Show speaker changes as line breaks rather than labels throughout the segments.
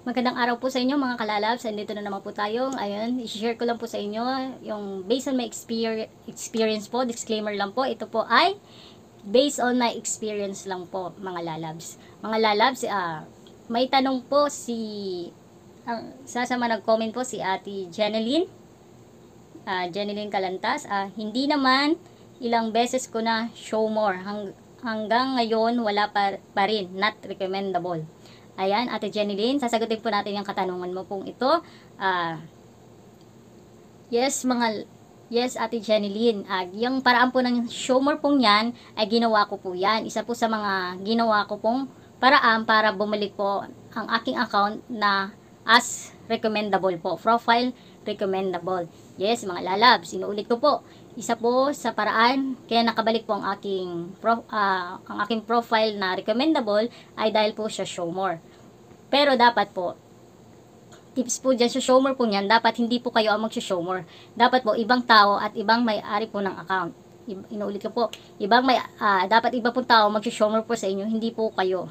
Magandang araw po sa inyo mga kalalabs. Andito na naman po tayo. Ayun, i-share ko lang po sa inyo yung based on my experience, po. Disclaimer lang po. Ito po ay based on my experience lang po mga lalabs. Mga lalabs, uh, may tanong po si ang uh, sasama nag-comment po si Ate Jeneline. Uh, Jeneline Kalantas. Uh, hindi naman ilang beses ko na show more. Hang, hanggang ngayon wala pa, pa rin. Not recommendable Ayan, Ate Jeneline, sasagutin po natin yung katanungan mo kung ito. Uh, yes, mga Yes, Ate Jeneline. Uh, ah, yung paraan po ng show more pong yan, ay ginawa ko po yan. Isa po sa mga ginawa ko pong paraan para bumalik po ang aking account na as recommendable po. Profile recommendable. Yes, mga lalabs, inuulit ko po isa po sa paraan kaya nakabalik po ang aking pro, uh, ang aking profile na recommendable ay dahil po sa show more. Pero dapat po tips po dyan sa show more po niyan, dapat hindi po kayo ang mag-show more. Dapat po ibang tao at ibang may-ari po ng account. Inuulit ko po, ibang may uh, dapat iba po tao mag-show more po sa inyo, hindi po kayo.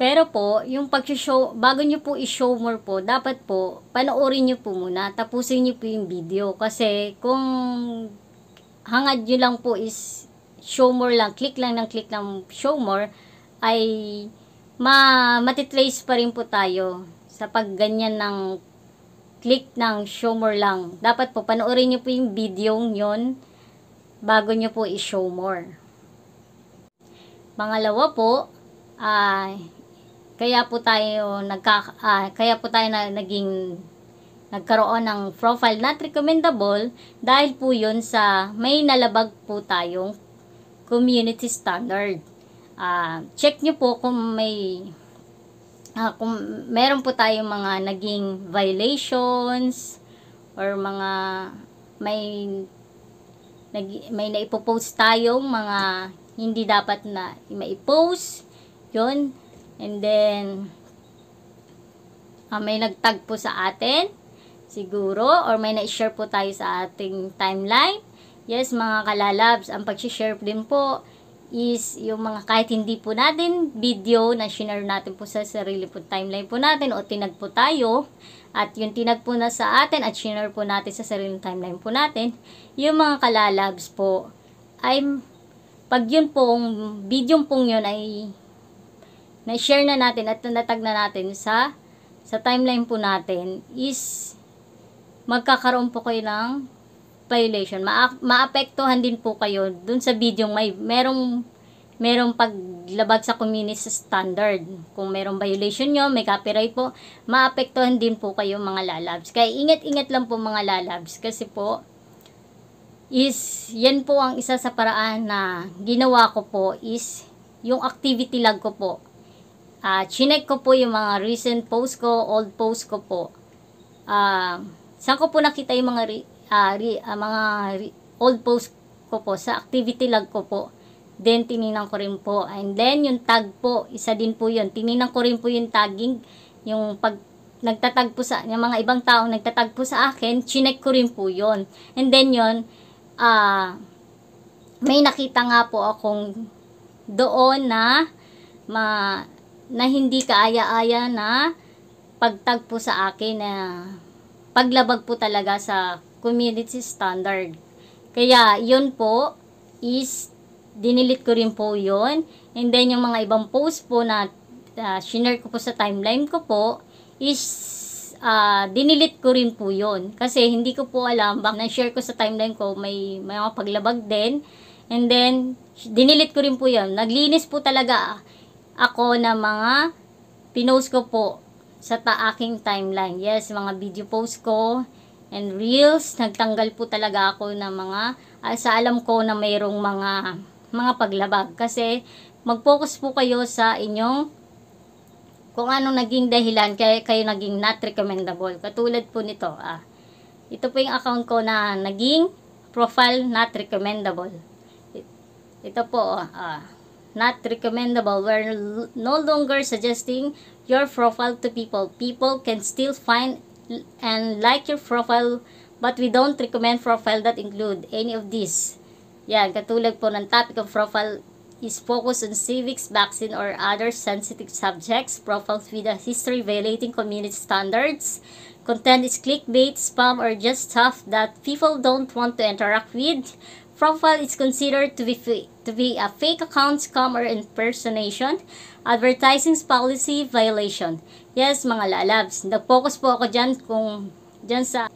Pero po, yung pag-show, bago nyo po i-show more po, dapat po, panoorin nyo po muna, tapusin nyo po yung video. Kasi kung hangad nyo lang po is show more lang, click lang ng click ng show more, ay ma matitrace pa rin po tayo sa pagganyan ng click ng show more lang. Dapat po, panoorin nyo po yung video yon bago nyo po i-show more. Pangalawa po, ay uh, kaya po tayo nagka, uh, kaya po tayo na, naging nagkaroon ng profile not recommendable dahil po yun sa may nalabag po tayong community standard. Uh, check nyo po kung may uh, kung meron po tayong mga naging violations or mga may nag, may naipopost tayong mga hindi dapat na maipost yon and then uh, may nagtag po sa atin siguro or may na-share po tayo sa ating timeline. Yes, mga kalalabs, ang pag-share din po is yung mga kahit hindi po natin video na share natin po sa sarili po timeline po natin o tinag po tayo at yung tinag po na sa atin at share po natin sa sarili timeline po natin yung mga kalalabs po ay pag yun pong video pong yun ay na-share na natin at natag na natin sa sa timeline po natin is magkakaroon po kayo ng violation. Ma- maapektuhan din po kayo dun sa video may merong merong paglabag sa community standard. Kung merong violation nyo, may copyright po, maapektuhan din po kayo mga lalabs. Kaya ingat-ingat lang po mga lalabs kasi po is yan po ang isa sa paraan na ginawa ko po is yung activity log ko po. Uh, chinek ko po yung mga recent post ko, old post ko po. Uh, Saan ko po nakita yung mga re, uh, ah, re, uh, ah, mga re, old post ko po sa activity log ko po. Then, tiningnan ko rin po. And then, yung tag po, isa din po yun. Tiningnan ko rin po yung tagging, yung pag nagtatag po sa, yung mga ibang tao nagtatag po sa akin, chinek ko rin po yun. And then yun, ah, uh, may nakita nga po akong doon na ma, na hindi kaaya-aya na pagtag po sa akin na paglabag po talaga sa community standard. Kaya, yun po is dinilit ko rin po yun. And then, yung mga ibang post po na uh, shinare ko po sa timeline ko po is uh, dinilit ko rin po yun. Kasi hindi ko po alam, bak na-share ko sa timeline ko, may, may mga paglabag din. And then, dinilit ko rin po yun. Naglinis po talaga ako ng mga pinost ko po sa taaking timeline. Yes, mga video post ko and reels, nagtanggal po talaga ako ng mga uh, sa alam ko na mayroong mga mga paglabag kasi mag-focus po kayo sa inyong kung ano naging dahilan kaya kayo naging not recommendable. Katulad po nito, ah. Ito po yung account ko na naging profile not recommendable. Ito po, ah. ah not recommendable. We're no longer suggesting your profile to people. People can still find and like your profile but we don't recommend profile that include any of these. Yan, katulad po ng topic of profile is focused on civics, vaccine, or other sensitive subjects, profiles with a history violating community standards, content is clickbait, spam, or just stuff that people don't want to interact with, profile is considered to be to be a fake account scam or impersonation, advertising policy violation. Yes, mga lalabs, nag-focus po ako diyan kung diyan sa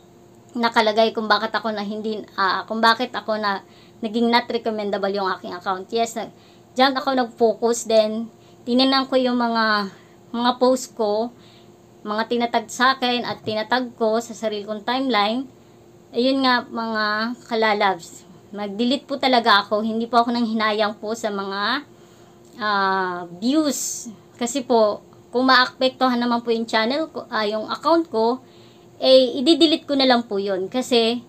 nakalagay kung bakit ako na hindi uh, kung bakit ako na naging not recommendable yung aking account. Yes, diyan ako nag-focus then tiningnan ko yung mga mga post ko, mga tinatag sa akin at tinatag ko sa sarili kong timeline. Ayun nga mga kalalabs Mag-delete po talaga ako. Hindi po ako nang hinayang po sa mga uh, views. Kasi po, kung maapektuhan naman po yung channel ko, uh, yung account ko, eh, i-delete ko na lang po yun. Kasi,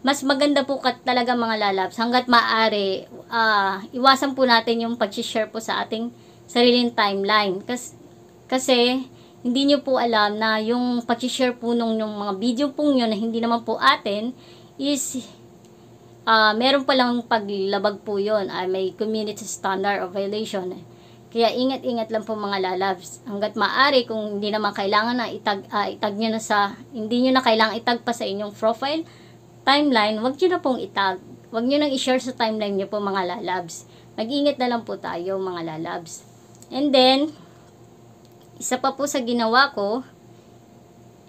mas maganda po kat talaga mga lalabs. Hanggat maaari, uh, iwasan po natin yung pag-share po sa ating sariling timeline. Kasi, kasi hindi nyo po alam na yung pag-share po nung, nung mga video po nyo na hindi naman po atin is uh, meron palang paglabag po yun. Uh, may community standard of violation. Eh. Kaya ingat-ingat lang po mga lalabs. Hanggat maaari, kung hindi naman kailangan na itag, uh, itag nyo na sa, hindi nyo na kailangan itag pa sa inyong profile, timeline, wag nyo na pong itag. Wag nyo nang i-share sa timeline nyo po mga lalabs. Mag-ingat na lang po tayo mga lalabs. And then, isa pa po sa ginawa ko,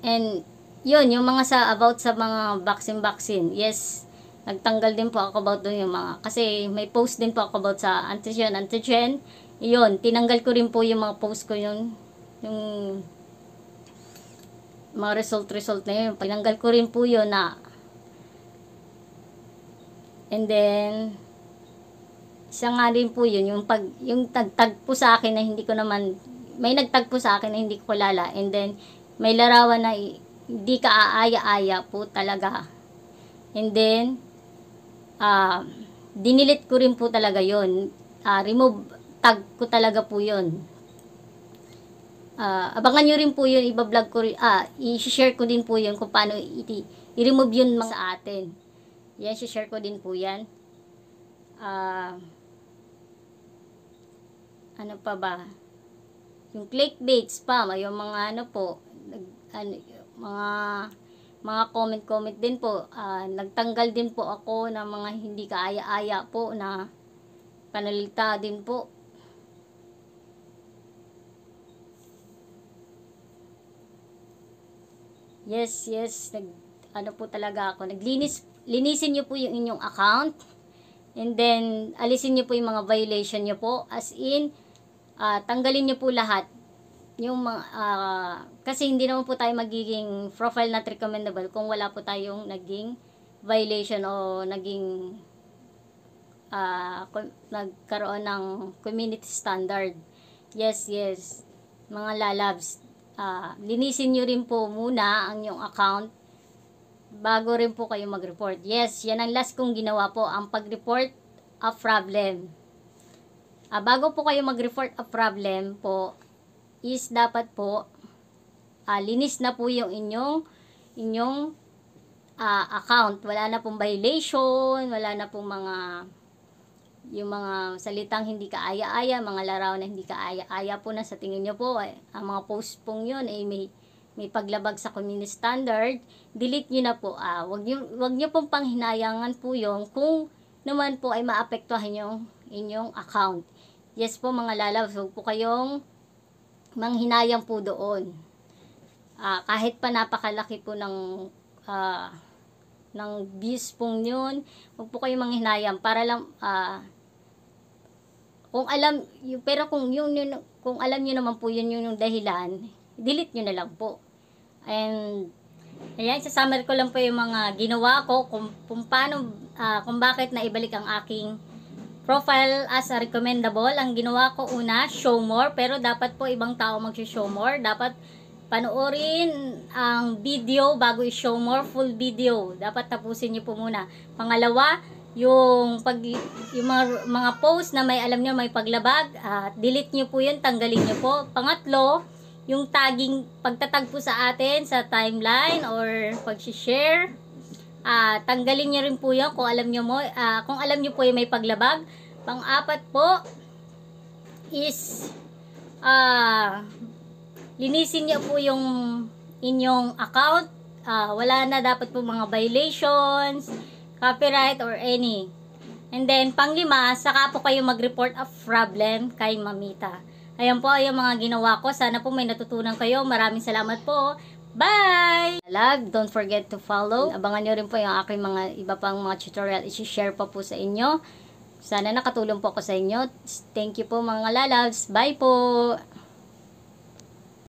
and yun, yung mga sa about sa mga vaccine-vaccine. Yes, nagtanggal din po ako about doon yung mga, kasi may post din po ako about sa antigen, antigen, yun, tinanggal ko rin po yung mga post ko yung yung mga result result na yun, pinanggal ko rin po yun na and then isa nga rin po yun, yung pag, yung tagtag po sa akin na hindi ko naman, may nagtag po sa akin na hindi ko kilala, and then may larawan na hindi ka aaya-aya po talaga, and then uh, dinilit ko rin po talaga yon uh, ah, remove tag ko talaga po yon uh, ah, abangan nyo rin po yun ibablog ko rin, ah, i-share ko din po yon kung paano i-remove yun mga sa atin yan, share ko din po yan uh, ano pa ba yung clickbait spam yung mga ano po nag, ano, mga mga comment-comment din po. Uh, nagtanggal din po ako ng mga hindi kaaya-aya po na panalita din po. Yes, yes, nag ano po talaga ako, naglinis linisin niyo po yung inyong account and then alisin niyo po yung mga violation niyo po as in uh, tanggalin niyo po lahat yung mga, uh, kasi hindi naman po tayo magiging profile not recommendable kung wala po tayong naging violation o naging uh, nagkaroon ng community standard. Yes, yes. Mga lalabs, uh, linisin nyo rin po muna ang yung account bago rin po kayo mag-report. Yes, yan ang last kong ginawa po, ang pag-report a problem. Uh, bago po kayo mag-report a problem po, is dapat po uh, linis na po yung inyong inyong uh, account. Wala na pong violation, wala na pong mga yung mga salitang hindi kaaya-aya, mga larawan na hindi kaaya-aya po na sa tingin nyo po, eh, ang mga post pong yun ay eh, may, may paglabag sa community standard, delete nyo na po. Ah, wag, nyo, wag nyo pong panghinayangan po yung kung naman po ay maapektuhan yung inyong account. Yes po mga lalaws, huwag po kayong manghinayang po doon. Uh, kahit pa napakalaki po ng uh, ng views pong yun, huwag po kayong manghinayang para lang uh, kung alam yung, pero kung yung, yun, kung alam niyo naman po yun yung, yung dahilan, delete niyo na lang po. And Ayan, sasummer ko lang po yung mga ginawa ko kung, kung paano, uh, kung bakit naibalik ang aking profile as a recommendable, ang ginawa ko una, show more, pero dapat po ibang tao mag-show more. Dapat panoorin ang video bago i-show more, full video. Dapat tapusin niyo po muna. Pangalawa, yung pag yung mga, mga post na may alam niyo may paglabag, uh, delete niyo po 'yun, tanggalin niyo po. Pangatlo, yung tagging pagtatag po sa atin sa timeline or pag-share uh, tanggalin niyo rin po yun kung alam niyo mo, uh, kung alam niyo po yung may paglabag. Pang-apat po is uh, linisin niyo po yung inyong account. Uh, wala na dapat po mga violations, copyright or any. And then, panglima, saka po kayo mag-report of problem kay Mamita. Ayan po, yung mga ginawa ko. Sana po may natutunan kayo. Maraming salamat po. Bye! Love, don't forget to follow. Abangan nyo rin po yung aking mga iba pang mga tutorial. I-share pa po sa inyo. Sana nakatulong po ako sa inyo. Thank you po mga lalabs. Bye po!